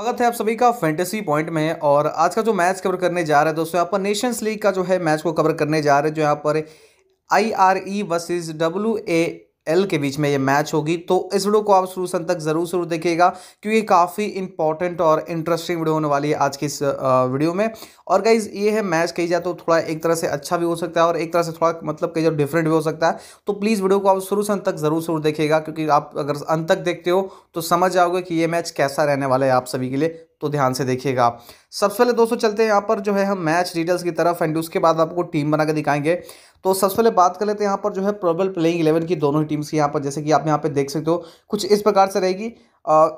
स्वागत है आप सभी का फैंटेसी पॉइंट में और आज का जो मैच कवर करने जा रहा है दोस्तों यहाँ पर नेशंस लीग का जो है मैच को कवर करने जा रहे हैं जो यहाँ पर I R E versus W A L के बीच में ये मैच होगी तो इस वीडियो को आप शुरू से तक ज़रूर शुरू देखिएगा क्योंकि काफ़ी इंपॉर्टेंट और इंटरेस्टिंग वीडियो होने वाली है आज की इस वीडियो में और गाइज ये है मैच कही जाए तो थोड़ा एक तरह से अच्छा भी हो सकता है और एक तरह से थोड़ा मतलब कही जाए डिफरेंट भी हो सकता है तो प्लीज़ वीडियो को आप शुरू से अंत तक ज़रूर शुरू देखिएगा क्योंकि आप अगर अंत तक देखते हो तो समझ जाओगे कि ये मैच कैसा रहने वाला है आप सभी के लिए तो ध्यान से देखिएगा आप सबसे पहले दोस्तों चलते हैं यहाँ पर जो है हम मैच डिटेल्स की तरफ एंड उसके बाद आपको टीम बना के दिखाएंगे तो सबसे पहले बात कर लेते हैं यहाँ पर जो है प्रोबल प्लेइंग इलेवन की दोनों ही टीम्स की यहाँ पर जैसे कि आप यहाँ पे देख सकते हो कुछ इस प्रकार से रहेगी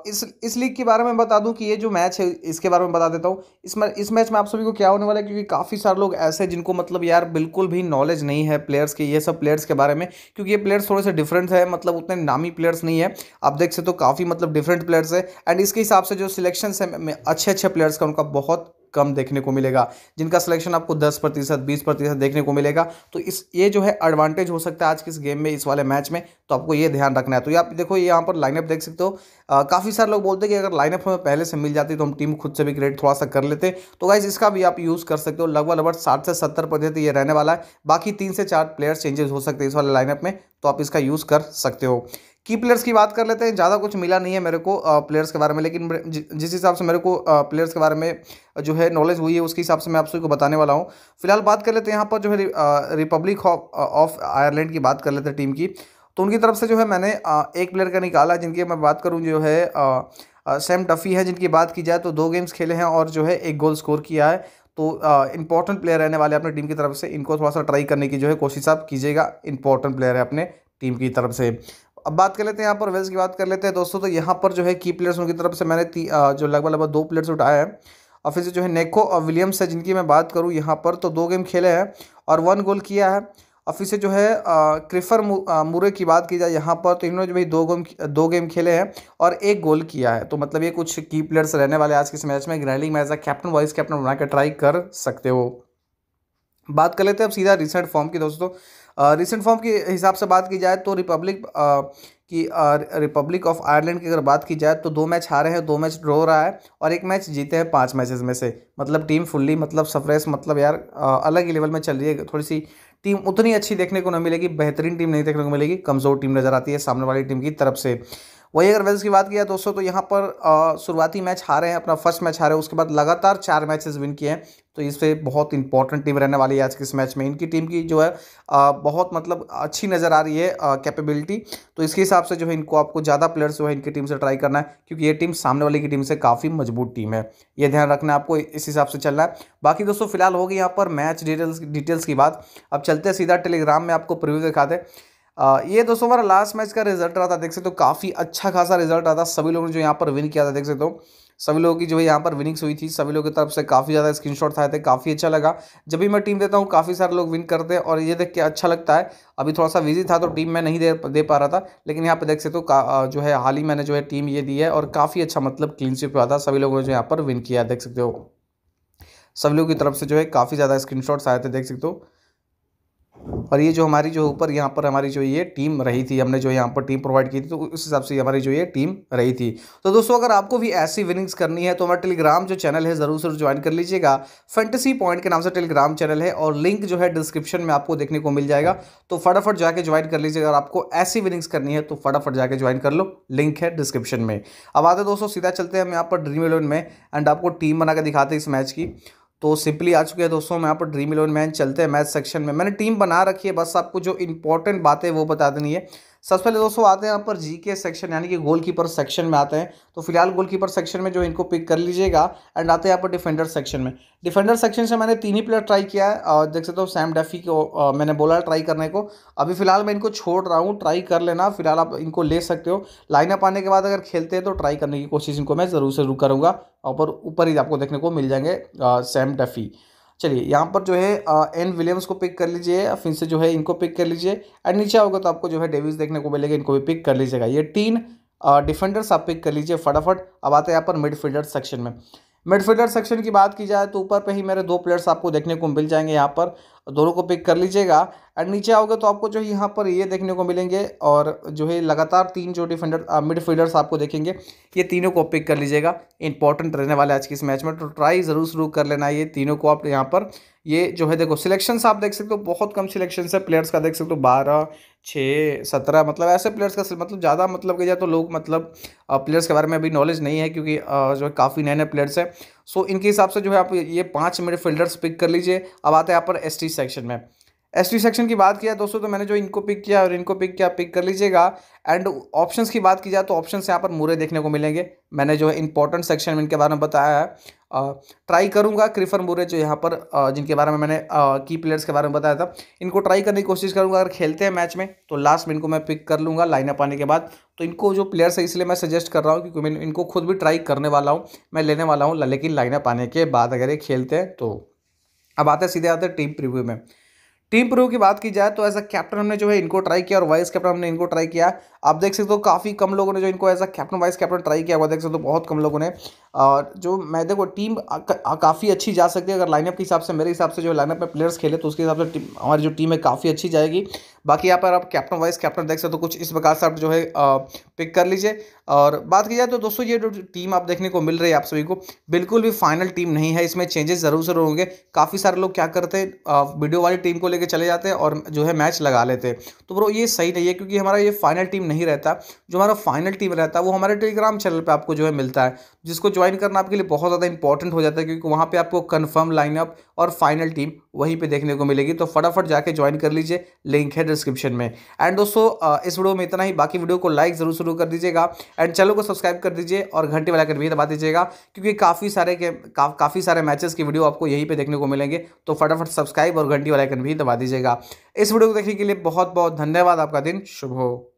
इस इस लीग के बारे में बता दूं कि ये जो मैच है इसके बारे में बता देता हूँ इस मैच इस मैच में आप सभी को क्या होने वाला है क्योंकि काफ़ी सारे लोग ऐसे हैं जिनको मतलब यार बिल्कुल भी नॉलेज नहीं है प्लेयर्स के ये सब प्लेयर्स के बारे में क्योंकि ये प्लेयर्स थोड़े से डिफरेंट है मतलब उतने नामी प्लेयर्स नहीं है आप देख सकते हो काफ़ी मतलब डिफरेंट प्लेयर्स है एंड इसके हिसाब से जो सिलेक्शन है अच्छे अच्छे प्लेयर्स का उनका बहुत कम देखने को मिलेगा जिनका सिलेक्शन आपको दस प्रतिशत बीस प्रतिशत देखने को मिलेगा तो इस ये जो है एडवांटेज हो सकता है आज के इस गेम में इस वाले मैच में तो आपको ये ध्यान रखना है तो ये आप देखो ये यहाँ पर लाइनअप देख सकते हो काफ़ी सारे लोग बोलते हैं कि अगर लाइनअप हमें पहले से मिल जाती तो हम टीम खुद से भी क्रिएट थोड़ा सा कर लेते तो गाइज इसका भी आप यूज़ कर सकते हो लगभग लगभग साठ से सत्तर प्रतिशत ये रहने वाला है बाकी तीन से चार प्लेयर चेंजेस हो सकते हैं इस वाले लाइनअप में तो आप इसका यूज़ कर सकते हो की प्लेयर्स की बात कर लेते हैं ज़्यादा कुछ मिला नहीं है मेरे को प्लेयर्स के बारे में लेकिन जिस हिसाब से मेरे को प्लेयर्स के बारे में जो है नॉलेज हुई है उसके हिसाब से मैं आप को बताने वाला हूँ फिलहाल बात कर लेते हैं यहाँ पर जो है रिपब्लिक ऑफ आयरलैंड की बात कर लेते हैं टीम की तो उनकी तरफ से जो है मैंने एक प्लेयर का निकाला जिनकी मैं बात करूँ जो है सैम टफ़ी है जिनकी बात की जाए तो दो गेम्स खेले हैं और जो है एक गोल स्कोर किया है तो इंपॉर्टेंट प्लेयर रहने वाले अपने टीम की तरफ से इनको थोड़ा सा ट्राई करने की जो है कोशिश आप कीजिएगा इंपॉर्टेंट प्लेयर है अपने टीम की तरफ से अब बात कर लेते हैं यहाँ पर वेल्स की बात कर लेते हैं दोस्तों तो यहाँ पर जो है की प्लेयर्स उनकी तरफ से मैंने जो लगभग लगभग दो प्लेयर्स उठाए हैं और फिर से जो है नेको और विलियम्स है जिनकी मैं बात करूँ यहाँ पर तो दो गेम खेले हैं और वन गोल किया है और फिर से जो है क्रिफर मुरे की बात की जाए यहाँ पर तो इन्होंने जो भी दो गेम दो गेम खेले हैं और एक गोल किया है तो मतलब ये कुछ की प्लेयर्स रहने वाले आज के इस मैच में ग्रैंडिंग में as a captain vice captain बनाकर ट्राई कर सकते हो बात कर लेते हैं अब सीधा रिसेंट फॉर्म की दोस्तों रिसेंट फॉर्म के हिसाब से बात की जाए तो रिपब्लिक की रिपब्लिक ऑफ आयरलैंड की अगर बात की जाए तो दो मैच हारे हैं दो मैच ड्रॉ रहा है और एक मैच जीते हैं पांच मैचेस में से मतलब टीम फुल्ली मतलब सफ्रेस मतलब यार अलग ही लेवल में चल रही है थोड़ी सी टीम उतनी अच्छी देखने को नहीं मिलेगी बेहतरीन टीम नहीं देखने को मिलेगी कमज़ोर टीम नज़र आती है सामने वाली टीम की तरफ से वही अगर वेल्स की बात किया दोस्तों तो यहाँ पर शुरुआती मैच हारे हैं अपना फर्स्ट मैच हारे उसके बाद लगातार चार मैचेस विन किए हैं तो इससे बहुत इंपॉर्टेंट टीम रहने वाली है आज के इस मैच में इनकी टीम की जो है आ, बहुत मतलब अच्छी नज़र आ रही है कैपेबिलिटी तो इसके हिसाब से जो है इनको आपको ज़्यादा प्लेयर्स जो है इनकी टीम से ट्राई करना है क्योंकि ये टीम सामने वाली की टीम से काफ़ी मजबूत टीम है ये ध्यान रखना आपको इस हिसाब से चलना है बाकी दोस्तों फिलहाल होगी यहाँ पर मैच डिटेल्स डिटेल्स की बात अब चलते सीधा टेलीग्राम में आपको प्रिव्यू दिखा दें ये दोस्तों हमारा लास्ट मैच का रिजल्ट रहा था देख सकते हो तो काफ़ी अच्छा खासा रिजल्ट रहा था सभी लोगों ने जो यहाँ पर विन किया था देख सकते हो तो, सभी लोगों की जो है यहाँ पर विनिंग्स हुई थी सभी लोगों की तरफ से काफ़ी ज़्यादा स्क्रीन शॉट आए थे काफ़ी अच्छा लगा जब भी मैं टीम देता हूँ काफ़ी सारे लोग विन करते हैं और ये देख के अच्छा लगता है अभी थोड़ा सा बिजी था तो टीम मैं नहीं दे दे पा रहा था लेकिन यहाँ पर देख सकते हो तो जो है हाल ही मैंने जो है टीम ये दी है और काफ़ी अच्छा मतलब क्लीन स्विप हुआ था सभी लोगों ने जो यहाँ पर विन किया देख सकते हो सभी लोगों की तरफ से जो है काफ़ी ज़्यादा स्क्रीन आए थे देख सकते हो और ये जो हमारी जो ऊपर यहाँ पर हमारी जो ये टीम रही थी हमने जो यहाँ पर टीम प्रोवाइड की थी तो उस हिसाब से हमारी जो ये टीम रही थी तो दोस्तों अगर आपको भी ऐसी विनिंग्स करनी है तो हमारा टेलीग्राम जो चैनल है ज़रूर जरूर ज्वाइन कर लीजिएगा फेंटेसी पॉइंट के नाम से टेलीग्राम चैनल है और लिंक जो है डिस्क्रिप्शन में आपको देखने को मिल जाएगा तो फटाफट जाके ज्वाइन कर लीजिएगा अगर आपको ऐसी विनिंग्स करनी है तो फटाफट जाके ज्वाइन कर लो लिंक है डिस्क्रिप्शन में अब आते दोस्तों सीधा चलते हैं हम यहाँ पर ड्रीम इलेवन में एंड आपको टीम बना दिखाते हैं इस मैच की तो सिंपली आ चुके हैं दोस्तों मैं यहाँ पर ड्रीम इलेवन मैन चलते हैं मैच सेक्शन में मैंने टीम बना रखी है बस आपको जो इंपॉर्टेंट बातें वो बता देनी है सबसे पहले दोस्तों आते हैं यहाँ पर जी के सेक्शन यानी कि गोलकीपर सेक्शन में आते हैं तो फिलहाल गोलकीपर सेक्शन में जो इनको पिक कर लीजिएगा एंड आते हैं यहाँ पर डिफेंडर सेक्शन में डिफेंडर सेक्शन से मैंने तीन ही प्लेयर ट्राई किया है और देख सकते हो सैम डेफी को मैंने बोला ट्राई करने को अभी फिलहाल मैं इनको छोड़ रहा हूँ ट्राई कर लेना फिलहाल आप इनको ले सकते हो लाइनअप आने के बाद अगर खेलते हैं तो ट्राई करने की कोशिश इनको मैं ज़रूर से जरूर करूँगा और ऊपर ही आपको देखने को मिल जाएंगे सैम डेफी चलिए यहाँ पर जो है एन विलियम्स को पिक कर लीजिए फिर से जो है इनको पिक कर लीजिए एंड नीचे आओगे तो आपको जो है डेविस देखने को मिलेगा इनको भी पिक कर लीजिएगा ये तीन डिफेंडर्स आप पिक कर लीजिए फटाफट अब आते हैं यहाँ पर मिडफील्डर सेक्शन में मिडफील्डर सेक्शन की बात की जाए तो ऊपर पे ही मेरे दो प्लेयर्स आपको देखने को मिल जाएंगे यहाँ पर दोनों को पिक कर लीजिएगा एंड नीचे आओगे तो आपको जो है यहाँ पर ये देखने को मिलेंगे और जो है लगातार तीन जो डिफेंडर मिडफील्डर्स आपको देखेंगे ये तीनों को पिक कर लीजिएगा इंपॉर्टेंट रहने वाले आज के इस मैच में तो ट्राई ज़रूर शुरू कर लेना ये तीनों को आप यहाँ पर ये जो है देखो सिलेक्शन आप देख सकते हो बहुत कम सिलेक्शन है प्लेयर्स का देख सकते हो बारह छः सत्रह मतलब ऐसे प्लेयर्स का मतलब ज़्यादा मतलब कि जाए तो लोग मतलब प्लेयर्स के बारे में अभी नॉलेज नहीं है क्योंकि जो है काफ़ी नए नए प्लेयर्स हैं सो इनके हिसाब से जो है आप ये पाँच मिड फील्डर्स पिक कर लीजिए अब आते हैं यहाँ पर एस सेक्शन में एस सेक्शन की बात किया दोस्तों तो मैंने जो इनको पिक किया और इनको पिक किया पिक कर लीजिएगा एंड ऑप्शंस की बात की जाए तो ऑप्शन यहाँ पर मुरे देखने को मिलेंगे मैंने जो है इंपॉर्टेंट सेक्शन में इनके बारे में बताया है ट्राई करूंगा क्रिफर मुरे जो यहाँ पर जिनके बारे में मैंने की प्लेयर्स के बारे में बताया था इनको ट्राई करने की कोशिश करूँगा अगर खेलते हैं मैच में तो लास्ट में इनको मैं पिक कर लूँगा लाइनअप आने के बाद तो इनको जो प्लेयर्स है इसलिए मैं सजेस्ट कर रहा हूँ क्योंकि मैं इनको खुद भी ट्राई करने वाला हूँ मैं लेने वाला हूँ लेकिन लाइनअप आने के बाद अगर ये खेलते हैं तो अब आते सीधे आते टीम प्रिव्यू में टीम प्रो की बात की जाए तो एज अ कैप्टन हमने जो है इनको ट्राई किया और वाइस कैप्टन हमने इनको ट्राई किया आप देख सकते हो काफ़ी कम लोगों ने जो इनको as a captain vice captain try किया हुआ देख सकते हो बहुत कम लोगों ने और जो मैं देखो टीम काफ़ी अच्छी जा सकती है अगर लाइनअप के हिसाब से मेरे हिसाब से जो लाइनअप में प्लेयर्स खेले तो उसके हिसाब से हमारी जो टीम है काफ़ी अच्छी जाएगी बाकी यहाँ पर आप कैप्टन वाइस कैप्टन देख सकते हो कुछ इस प्रकार से आप जो है पिक कर लीजिए और बात की जाए तो दोस्तों ये जो टीम आप देखने को मिल रही है आप सभी को बिल्कुल भी फाइनल टीम नहीं है इसमें चेंजेस ज़रूर ज़रूर होंगे काफ़ी सारे लोग क्या करते हैं वीडियो वाली टीम को लेकर लेके चले जाते और जो है मैच लगा लेते तो ब्रो ये सही नहीं है क्योंकि हमारा ये फाइनल टीम नहीं रहता जो हमारा फाइनल टीम रहता है वो हमारे टेलीग्राम चैनल पर आपको जो है मिलता है जिसको ज्वाइन करना आपके लिए बहुत ज़्यादा इंपॉर्टेंट हो जाता है क्योंकि वहाँ पर आपको कन्फर्म लाइनअप और फाइनल टीम वहीं पर देखने को मिलेगी तो फटाफट जाके ज्वाइन कर लीजिए लिंक है डिस्क्रिप्शन में एंड दोस्तों इस वीडियो में इतना ही बाकी वीडियो को लाइक ज़रूर शुरू कर दीजिएगा एंड चैनल को सब्सक्राइब कर दीजिए और घंटे वाला कर भी दबा दीजिएगा क्योंकि काफ़ी सारे के का, काफ़ी सारे मैचेस की वीडियो आपको यहीं पे देखने को मिलेंगे तो फटाफट सब्सक्राइब और घंटी वाला आइकन भी दबा दबा दीजिएगा इस वीडियो को देखने के लिए बहुत बहुत धन्यवाद आपका दिन शुभ हो